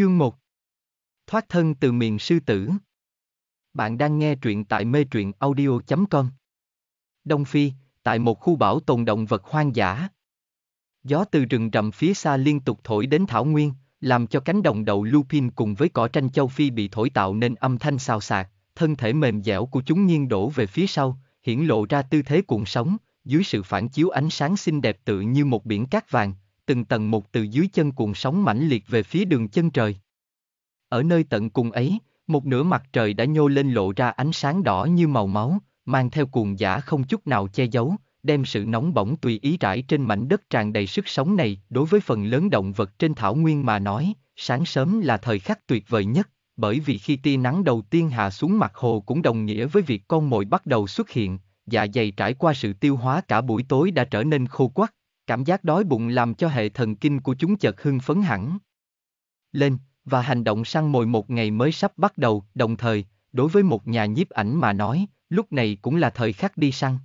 Chương 1 Thoát thân từ miền sư tử Bạn đang nghe truyện tại mê truyện audio.com Đông Phi, tại một khu bảo tồn động vật hoang dã. Gió từ rừng rậm phía xa liên tục thổi đến Thảo Nguyên, làm cho cánh đồng đậu lupin cùng với cỏ tranh châu Phi bị thổi tạo nên âm thanh xào xạc, thân thể mềm dẻo của chúng nghiêng đổ về phía sau, hiển lộ ra tư thế cuộn sóng, dưới sự phản chiếu ánh sáng xinh đẹp tự như một biển cát vàng, từng tầng một từ dưới chân cuồng sóng mãnh liệt về phía đường chân trời. Ở nơi tận cùng ấy, một nửa mặt trời đã nhô lên lộ ra ánh sáng đỏ như màu máu, mang theo cuồng giả không chút nào che giấu, đem sự nóng bỏng tùy ý trải trên mảnh đất tràn đầy sức sống này đối với phần lớn động vật trên thảo nguyên mà nói, sáng sớm là thời khắc tuyệt vời nhất, bởi vì khi tia nắng đầu tiên hạ xuống mặt hồ cũng đồng nghĩa với việc con mồi bắt đầu xuất hiện, dạ dày trải qua sự tiêu hóa cả buổi tối đã trở nên khô quắc, Cảm giác đói bụng làm cho hệ thần kinh của chúng chợt hưng phấn hẳn. Lên, và hành động săn mồi một ngày mới sắp bắt đầu, đồng thời, đối với một nhà nhiếp ảnh mà nói, lúc này cũng là thời khắc đi săn.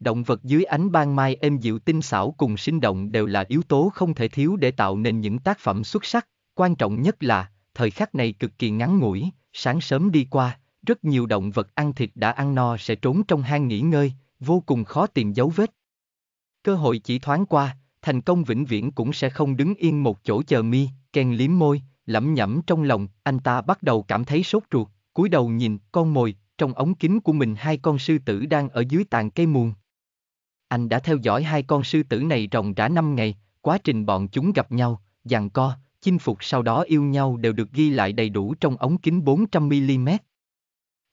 Động vật dưới ánh ban mai êm dịu tinh xảo cùng sinh động đều là yếu tố không thể thiếu để tạo nên những tác phẩm xuất sắc, quan trọng nhất là, thời khắc này cực kỳ ngắn ngủi, sáng sớm đi qua, rất nhiều động vật ăn thịt đã ăn no sẽ trốn trong hang nghỉ ngơi, vô cùng khó tìm dấu vết cơ hội chỉ thoáng qua, thành công vĩnh viễn cũng sẽ không đứng yên một chỗ chờ mi, kèn liếm môi, lẩm nhẩm trong lòng, anh ta bắt đầu cảm thấy sốt ruột, cúi đầu nhìn con mồi, trong ống kính của mình hai con sư tử đang ở dưới tàn cây muôn. Anh đã theo dõi hai con sư tử này ròng rã năm ngày, quá trình bọn chúng gặp nhau, giằng co, chinh phục sau đó yêu nhau đều được ghi lại đầy đủ trong ống kính 400mm.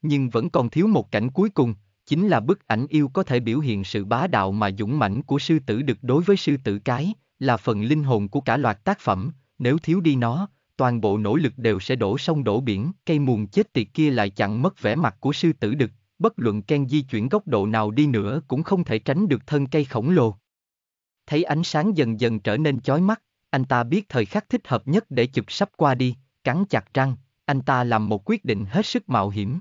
Nhưng vẫn còn thiếu một cảnh cuối cùng, chính là bức ảnh yêu có thể biểu hiện sự bá đạo mà dũng mãnh của sư tử đực đối với sư tử cái, là phần linh hồn của cả loạt tác phẩm, nếu thiếu đi nó, toàn bộ nỗ lực đều sẽ đổ sông đổ biển, cây muồng chết tiệt kia lại chặn mất vẻ mặt của sư tử đực, bất luận Ken di chuyển góc độ nào đi nữa cũng không thể tránh được thân cây khổng lồ. Thấy ánh sáng dần dần trở nên chói mắt, anh ta biết thời khắc thích hợp nhất để chụp sắp qua đi, cắn chặt răng, anh ta làm một quyết định hết sức mạo hiểm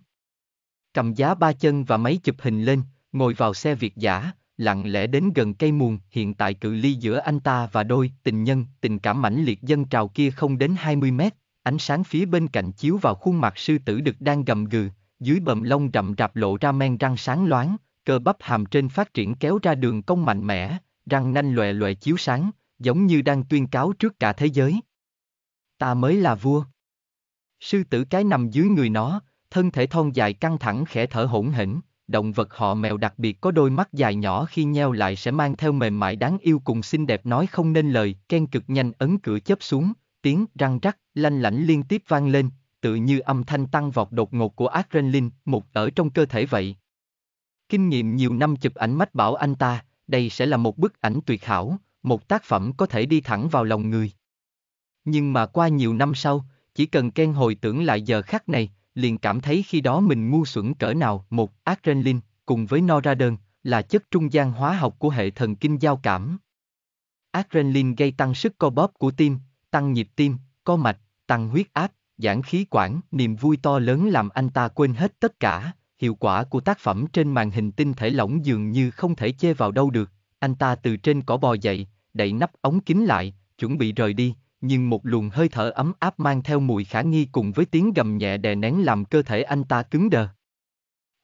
cầm giá ba chân và máy chụp hình lên, ngồi vào xe việt giả, lặng lẽ đến gần cây muồng, hiện tại cự ly giữa anh ta và đôi tình nhân, tình cảm mãnh liệt dân trào kia không đến 20 mét, ánh sáng phía bên cạnh chiếu vào khuôn mặt sư tử đực đang gầm gừ, dưới bầm lông rậm rạp lộ ra men răng sáng loáng, cơ bắp hàm trên phát triển kéo ra đường cong mạnh mẽ, răng nanh lòe lòe chiếu sáng, giống như đang tuyên cáo trước cả thế giới. Ta mới là vua. Sư tử cái nằm dưới người nó, thân thể thon dài căng thẳng khẽ thở hổn hển, động vật họ mèo đặc biệt có đôi mắt dài nhỏ khi nheo lại sẽ mang theo mềm mại đáng yêu cùng xinh đẹp nói không nên lời, ken cực nhanh ấn cửa chớp xuống, tiếng răng rắc, lanh lảnh liên tiếp vang lên, tự như âm thanh tăng vọt đột ngột của adrenaline, một ở trong cơ thể vậy. Kinh nghiệm nhiều năm chụp ảnh mách bảo anh ta, đây sẽ là một bức ảnh tuyệt hảo, một tác phẩm có thể đi thẳng vào lòng người. Nhưng mà qua nhiều năm sau, chỉ cần Ken hồi tưởng lại giờ khắc này, liền cảm thấy khi đó mình ngu xuẩn cỡ nào, một adrenaline, cùng với noradern, là chất trung gian hóa học của hệ thần kinh giao cảm. Adrenaline gây tăng sức co bóp của tim, tăng nhịp tim, co mạch, tăng huyết áp, giãn khí quản, niềm vui to lớn làm anh ta quên hết tất cả, hiệu quả của tác phẩm trên màn hình tinh thể lỏng dường như không thể chê vào đâu được, anh ta từ trên cỏ bò dậy, đậy nắp ống kính lại, chuẩn bị rời đi, nhưng một luồng hơi thở ấm áp mang theo mùi khả nghi cùng với tiếng gầm nhẹ đè nén làm cơ thể anh ta cứng đờ.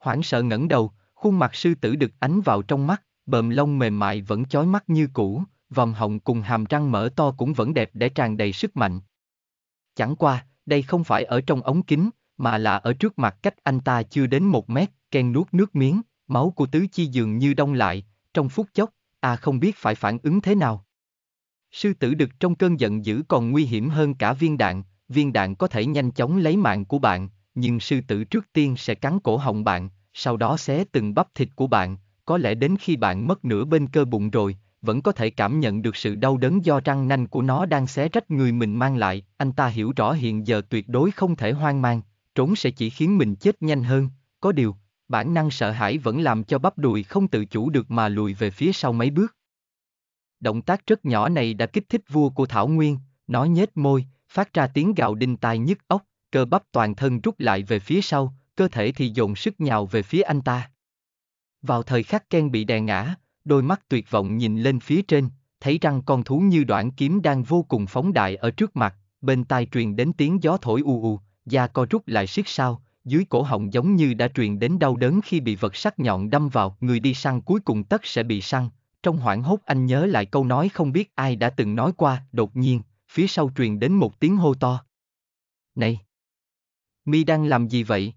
Hoảng sợ ngẩng đầu, khuôn mặt sư tử được ánh vào trong mắt, bờm lông mềm mại vẫn chói mắt như cũ, vòng hồng cùng hàm răng mở to cũng vẫn đẹp để tràn đầy sức mạnh. Chẳng qua, đây không phải ở trong ống kính, mà là ở trước mặt cách anh ta chưa đến một mét, Ken nuốt nước miếng, máu của tứ chi dường như đông lại, trong phút chốc, a không biết phải phản ứng thế nào. Sư tử đực trong cơn giận dữ còn nguy hiểm hơn cả viên đạn, viên đạn có thể nhanh chóng lấy mạng của bạn, nhưng sư tử trước tiên sẽ cắn cổ họng bạn, sau đó xé từng bắp thịt của bạn, có lẽ đến khi bạn mất nửa bên cơ bụng rồi, vẫn có thể cảm nhận được sự đau đớn do răng nanh của nó đang xé rách người mình mang lại, anh ta hiểu rõ hiện giờ tuyệt đối không thể hoang mang, trốn sẽ chỉ khiến mình chết nhanh hơn, có điều, bản năng sợ hãi vẫn làm cho bắp đùi không tự chủ được mà lùi về phía sau mấy bước. Động tác rất nhỏ này đã kích thích vua của Thảo Nguyên, nó nhếch môi, phát ra tiếng gạo đinh tai nhức óc, cơ bắp toàn thân rút lại về phía sau, cơ thể thì dồn sức nhào về phía anh ta. Vào thời khắc Ken bị đè ngã, đôi mắt tuyệt vọng nhìn lên phía trên, thấy rằng con thú như đoạn kiếm đang vô cùng phóng đại ở trước mặt, bên tai truyền đến tiếng gió thổi u u, da co rút lại siết sao, dưới cổ họng giống như đã truyền đến đau đớn khi bị vật sắc nhọn đâm vào, người đi săn cuối cùng tất sẽ bị săn, trong hoảng hốt anh nhớ lại câu nói không biết ai đã từng nói qua, đột nhiên, phía sau truyền đến một tiếng hô to. Này! Mi đang làm gì vậy?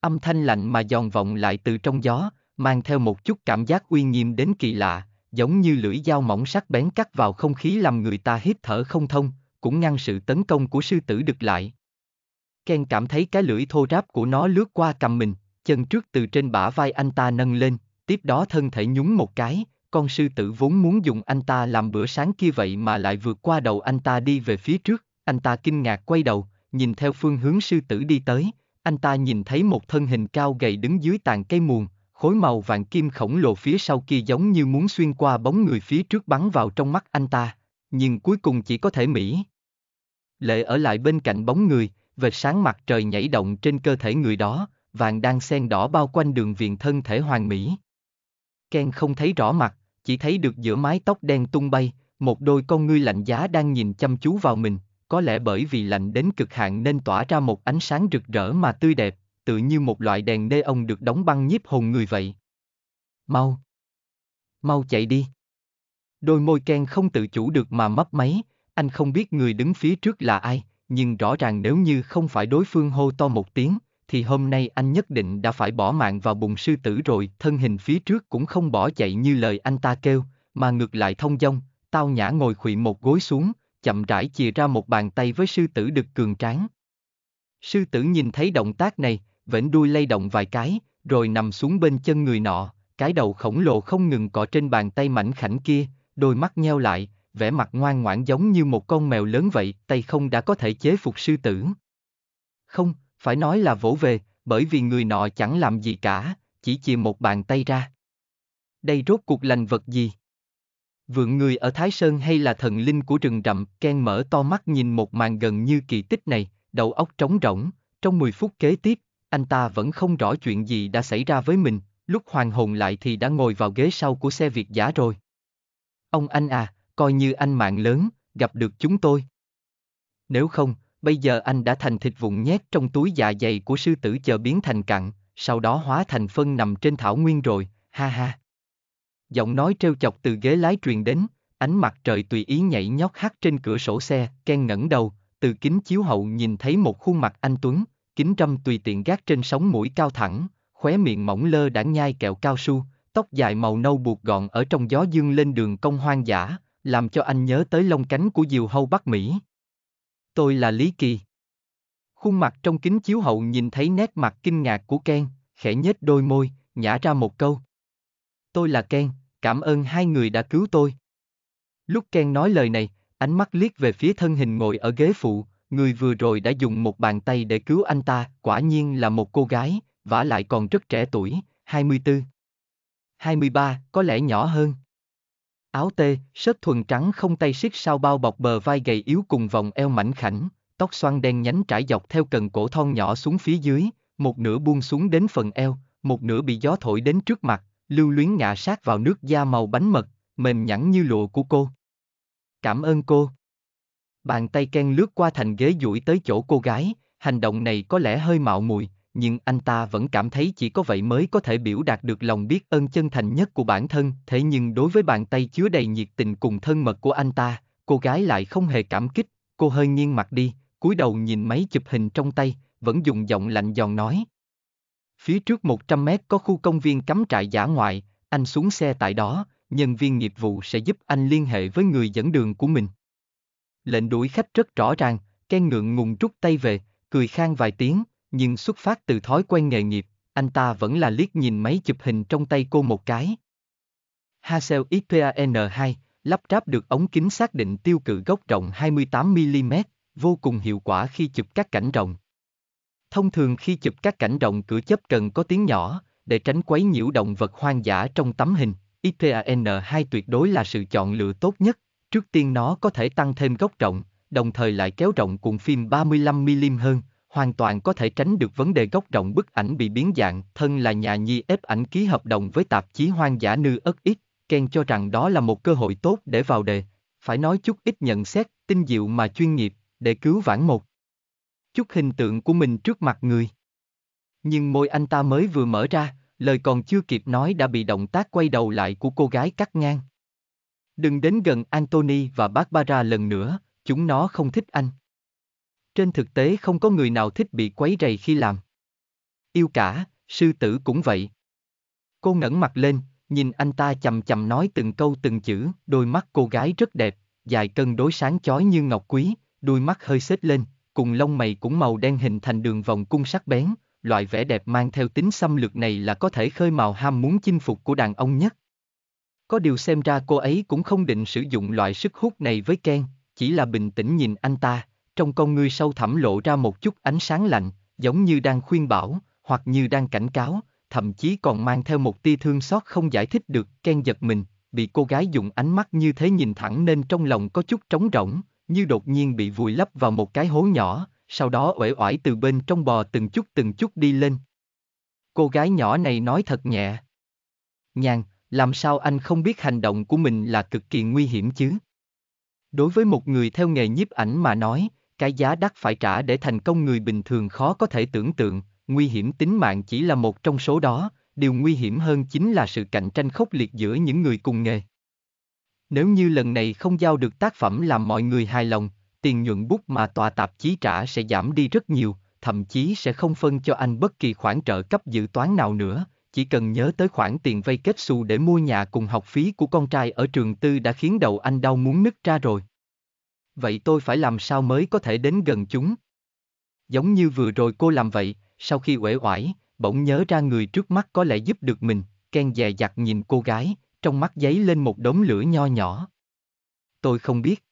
Âm thanh lạnh mà giòn vọng lại từ trong gió, mang theo một chút cảm giác uy nghiêm đến kỳ lạ, giống như lưỡi dao mỏng sắc bén cắt vào không khí làm người ta hít thở không thông, cũng ngăn sự tấn công của sư tử được lại. Ken cảm thấy cái lưỡi thô ráp của nó lướt qua cầm mình, chân trước từ trên bả vai anh ta nâng lên, tiếp đó thân thể nhún một cái, con sư tử vốn muốn dùng anh ta làm bữa sáng kia vậy mà lại vượt qua đầu anh ta đi về phía trước, anh ta kinh ngạc quay đầu, nhìn theo phương hướng sư tử đi tới, anh ta nhìn thấy một thân hình cao gầy đứng dưới tàn cây muồng, khối màu vàng kim khổng lồ phía sau kia giống như muốn xuyên qua bóng người phía trước bắn vào trong mắt anh ta, nhưng cuối cùng chỉ có thể mỹ. Lệ ở lại bên cạnh bóng người, vệt sáng mặt trời nhảy động trên cơ thể người đó, vàng đang xen đỏ bao quanh đường viền thân thể hoàng mỹ. Ken không thấy rõ mặt, chỉ thấy được giữa mái tóc đen tung bay, một đôi con ngươi lạnh giá đang nhìn chăm chú vào mình, có lẽ bởi vì lạnh đến cực hạn nên tỏa ra một ánh sáng rực rỡ mà tươi đẹp, tự như một loại đèn nê ông được đóng băng nhiếp hồn người vậy. Mau! Mau chạy đi! Đôi môi Ken không tự chủ được mà mấp máy, anh không biết người đứng phía trước là ai, nhưng rõ ràng nếu như không phải đối phương hô to một tiếng, thì hôm nay anh nhất định đã phải bỏ mạng vào bụng sư tử rồi. Thân hình phía trước cũng không bỏ chạy như lời anh ta kêu, mà ngược lại thông dong, tao nhã ngồi khuỵu một gối xuống, chậm rãi chìa ra một bàn tay với sư tử đực cường tráng. Sư tử nhìn thấy động tác này, vẫn đuôi lay động vài cái, rồi nằm xuống bên chân người nọ, cái đầu khổng lồ không ngừng cọ trên bàn tay mảnh khảnh kia, đôi mắt nheo lại, vẻ mặt ngoan ngoãn giống như một con mèo lớn vậy, tay không đã có thể chế phục sư tử. Không, phải nói là vỗ về, bởi vì người nọ chẳng làm gì cả, chỉ chìa một bàn tay ra. Đây rốt cuộc lành vật gì? Vượng người ở Thái Sơn hay là thần linh của rừng rậm, Ken mở to mắt nhìn một màn gần như kỳ tích này, đầu óc trống rỗng, trong 10 phút kế tiếp, anh ta vẫn không rõ chuyện gì đã xảy ra với mình, lúc hoàng hồn lại thì đã ngồi vào ghế sau của xe việt giả rồi. Ông anh à, coi như anh mạng lớn, gặp được chúng tôi. Nếu không, bây giờ anh đã thành thịt vụn nhét trong túi dạ dày của sư tử chờ biến thành cặn, sau đó hóa thành phân nằm trên thảo nguyên rồi, ha ha. Giọng nói trêu chọc từ ghế lái truyền đến, ánh mặt trời tùy ý nhảy nhót hát trên cửa sổ xe, Ken ngẩng đầu, từ kính chiếu hậu nhìn thấy một khuôn mặt anh Tuấn, kính râm tùy tiện gác trên sóng mũi cao thẳng, khóe miệng mỏng lơ đã nhai kẹo cao su, tóc dài màu nâu buộc gọn ở trong gió dương lên đường công hoang dã, làm cho anh nhớ tới lông cánh của diều hâu Bắc Mỹ tôi là Lý Kỳ. Khuôn mặt trong kính chiếu hậu nhìn thấy nét mặt kinh ngạc của Ken, khẽ nhếch đôi môi, nhả ra một câu. Tôi là Ken, cảm ơn hai người đã cứu tôi. Lúc Ken nói lời này, ánh mắt liếc về phía thân hình ngồi ở ghế phụ, người vừa rồi đã dùng một bàn tay để cứu anh ta, quả nhiên là một cô gái, vả lại còn rất trẻ tuổi, 24. 23, có lẽ nhỏ hơn. Áo tê, sớt thuần trắng không tay siết sao bao bọc bờ vai gầy yếu cùng vòng eo mảnh khảnh, tóc xoăn đen nhánh trải dọc theo cần cổ thon nhỏ xuống phía dưới, một nửa buông xuống đến phần eo, một nửa bị gió thổi đến trước mặt, lưu luyến ngã sát vào nước da màu bánh mật, mềm nhẵn như lụa của cô. Cảm ơn cô. Bàn tay Ken lướt qua thành ghế duỗi tới chỗ cô gái, hành động này có lẽ hơi mạo muội, nhưng anh ta vẫn cảm thấy chỉ có vậy mới có thể biểu đạt được lòng biết ơn chân thành nhất của bản thân, thế nhưng đối với bàn tay chứa đầy nhiệt tình cùng thân mật của anh ta, cô gái lại không hề cảm kích, cô hơi nghiêng mặt đi, cúi đầu nhìn máy chụp hình trong tay, vẫn dùng giọng lạnh giòn nói. Phía trước 100 mét có khu công viên cắm trại giả ngoại, anh xuống xe tại đó, nhân viên nghiệp vụ sẽ giúp anh liên hệ với người dẫn đường của mình. Lệnh đuổi khách rất rõ ràng, Ken ngượng ngùng rút tay về, cười khang vài tiếng, nhưng xuất phát từ thói quen nghề nghiệp, anh ta vẫn là liếc nhìn máy chụp hình trong tay cô một cái. Hasel XPAN2, lắp ráp được ống kính xác định tiêu cự gốc rộng 28mm, vô cùng hiệu quả khi chụp các cảnh rộng. Thông thường khi chụp các cảnh rộng cửa chớp cần có tiếng nhỏ, để tránh quấy nhiễu động vật hoang dã trong tấm hình, XPAN2 tuyệt đối là sự chọn lựa tốt nhất, trước tiên nó có thể tăng thêm góc rộng, đồng thời lại kéo rộng cuộn phim 35mm hơn, hoàn toàn có thể tránh được vấn đề gốc rộng bức ảnh bị biến dạng. Thân là nhà nhi ép ảnh ký hợp đồng với tạp chí hoang dã nư ất ít, Ken cho rằng đó là một cơ hội tốt để vào đề, phải nói chút ít nhận xét, tinh diệu mà chuyên nghiệp, để cứu vãn một. Chút hình tượng của mình trước mặt người. Nhưng môi anh ta mới vừa mở ra, lời còn chưa kịp nói đã bị động tác quay đầu lại của cô gái cắt ngang. Đừng đến gần Anthony và Barbara lần nữa, chúng nó không thích anh. Trên thực tế không có người nào thích bị quấy rầy khi làm. Yêu cả, sư tử cũng vậy. Cô ngẩng mặt lên, nhìn anh ta chầm chầm nói từng câu từng chữ, đôi mắt cô gái rất đẹp, dài cân đối sáng chói như ngọc quý, đôi mắt hơi xếp lên, cùng lông mày cũng màu đen hình thành đường vòng cung sắc bén, loại vẻ đẹp mang theo tính xâm lược này là có thể khơi mào ham muốn chinh phục của đàn ông nhất. Có điều xem ra cô ấy cũng không định sử dụng loại sức hút này với Ken, chỉ là bình tĩnh nhìn anh ta, trong con ngươi sâu thẳm lộ ra một chút ánh sáng lạnh, giống như đang khuyên bảo, hoặc như đang cảnh cáo, thậm chí còn mang theo một tia thương xót không giải thích được, Ken giật mình, bị cô gái dùng ánh mắt như thế nhìn thẳng nên trong lòng có chút trống rỗng, như đột nhiên bị vùi lấp vào một cái hố nhỏ, sau đó uể oải từ bên trong bò từng chút từng chút đi lên. Cô gái nhỏ này nói thật nhẹ. Nhàn, làm sao anh không biết hành động của mình là cực kỳ nguy hiểm chứ? Đối với một người theo nghề nhiếp ảnh mà nói, cái giá đắt phải trả để thành công người bình thường khó có thể tưởng tượng, nguy hiểm tính mạng chỉ là một trong số đó, điều nguy hiểm hơn chính là sự cạnh tranh khốc liệt giữa những người cùng nghề. Nếu như lần này không giao được tác phẩm làm mọi người hài lòng, tiền nhuận bút mà tòa tạp chí trả sẽ giảm đi rất nhiều, thậm chí sẽ không phân cho anh bất kỳ khoản trợ cấp dự toán nào nữa, chỉ cần nhớ tới khoản tiền vay kết xu để mua nhà cùng học phí của con trai ở trường tư đã khiến đầu anh đau muốn nứt ra rồi vậy tôi phải làm sao mới có thể đến gần chúng? Giống như vừa rồi cô làm vậy, sau khi uể oải, bỗng nhớ ra người trước mắt có lẽ giúp được mình, Ken dè dặt nhìn cô gái, trong mắt giấy lên một đống lửa nho nhỏ. Tôi không biết.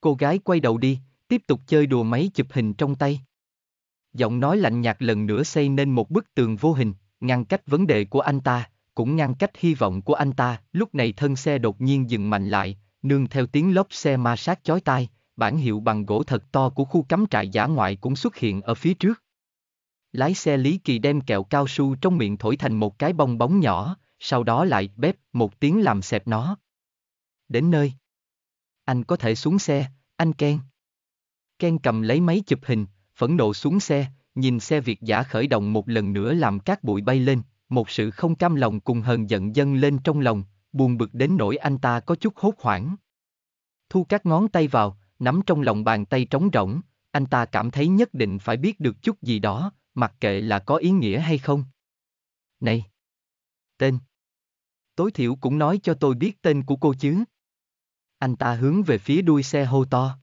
Cô gái quay đầu đi, tiếp tục chơi đùa máy chụp hình trong tay. Giọng nói lạnh nhạt lần nữa xây nên một bức tường vô hình, ngăn cách vấn đề của anh ta, cũng ngăn cách hy vọng của anh ta. Lúc này thân xe đột nhiên dừng mạnh lại, nương theo tiếng lốp xe ma sát chói tai, bản hiệu bằng gỗ thật to của khu cắm trại giả ngoại cũng xuất hiện ở phía trước. Lái xe Lý Kỳ đem kẹo cao su trong miệng thổi thành một cái bong bóng nhỏ, sau đó lại bếp một tiếng làm xẹp nó. Đến nơi. Anh có thể xuống xe, anh Ken. Ken cầm lấy máy chụp hình, phẫn nộ xuống xe, nhìn xe Việt giả khởi động một lần nữa làm các bụi bay lên, một sự không cam lòng cùng hờn giận dâng lên trong lòng, buồn bực đến nỗi anh ta có chút hốt hoảng. Thu các ngón tay vào, nắm trong lòng bàn tay trống rỗng, anh ta cảm thấy nhất định phải biết được chút gì đó, mặc kệ là có ý nghĩa hay không. Này! Tên! Tối thiểu cũng nói cho tôi biết tên của cô chứ. Anh ta hướng về phía đuôi xe hô to.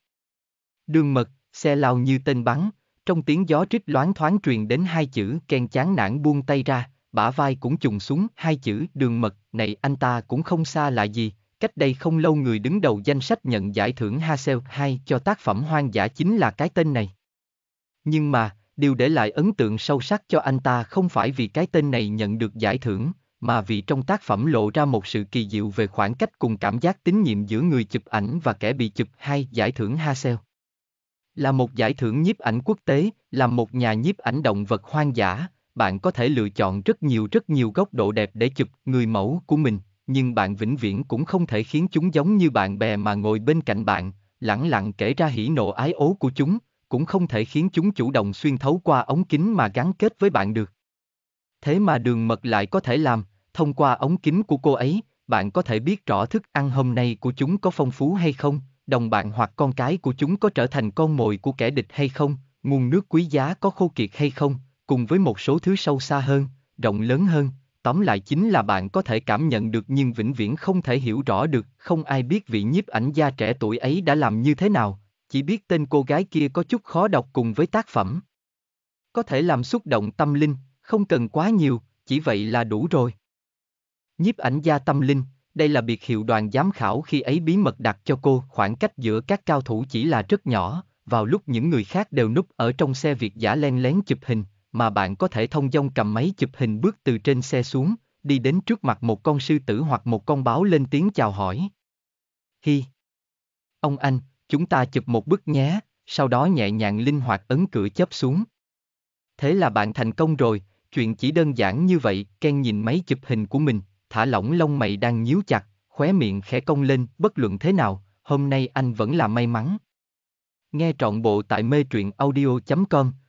Đường mật, xe lao như tên bắn, trong tiếng gió trích loáng thoáng truyền đến hai chữ ken chán nản buông tay ra, bả vai cũng trùng xuống hai chữ đường mật, này anh ta cũng không xa lạ gì, cách đây không lâu người đứng đầu danh sách nhận giải thưởng Hasel 2 cho tác phẩm hoang dã chính là cái tên này. Nhưng mà, điều để lại ấn tượng sâu sắc cho anh ta không phải vì cái tên này nhận được giải thưởng, mà vì trong tác phẩm lộ ra một sự kỳ diệu về khoảng cách cùng cảm giác tín nhiệm giữa người chụp ảnh và kẻ bị chụp hai giải thưởng Hasel. Là một giải thưởng nhiếp ảnh quốc tế, là một nhà nhiếp ảnh động vật hoang dã, bạn có thể lựa chọn rất nhiều rất nhiều góc độ đẹp để chụp người mẫu của mình, nhưng bạn vĩnh viễn cũng không thể khiến chúng giống như bạn bè mà ngồi bên cạnh bạn, lẳng lặng kể ra hỉ nộ ái ố của chúng, cũng không thể khiến chúng chủ động xuyên thấu qua ống kính mà gắn kết với bạn được. Thế mà đường mật lại có thể làm, thông qua ống kính của cô ấy, bạn có thể biết rõ thức ăn hôm nay của chúng có phong phú hay không, đồng bạn hoặc con cái của chúng có trở thành con mồi của kẻ địch hay không, nguồn nước quý giá có khô kiệt hay không, cùng với một số thứ sâu xa hơn, rộng lớn hơn, tóm lại chính là bạn có thể cảm nhận được nhưng vĩnh viễn không thể hiểu rõ được, không ai biết vị nhiếp ảnh gia trẻ tuổi ấy đã làm như thế nào, chỉ biết tên cô gái kia có chút khó đọc cùng với tác phẩm. Có thể làm xúc động tâm linh, không cần quá nhiều, chỉ vậy là đủ rồi. Nhiếp ảnh gia tâm linh, đây là biệt hiệu đoàn giám khảo khi ấy bí mật đặt cho cô, khoảng cách giữa các cao thủ chỉ là rất nhỏ, vào lúc những người khác đều núp ở trong xe việt giả len lén chụp hình, mà bạn có thể thông dong cầm máy chụp hình bước từ trên xe xuống, đi đến trước mặt một con sư tử hoặc một con báo lên tiếng chào hỏi. Hi. Ông anh, chúng ta chụp một bức nhé, sau đó nhẹ nhàng linh hoạt ấn cửa chớp xuống. Thế là bạn thành công rồi, chuyện chỉ đơn giản như vậy, Ken nhìn máy chụp hình của mình, thả lỏng lông mày đang nhíu chặt, khóe miệng khẽ cong lên, bất luận thế nào, hôm nay anh vẫn là may mắn. Nghe trọn bộ tại mê truyện audio.com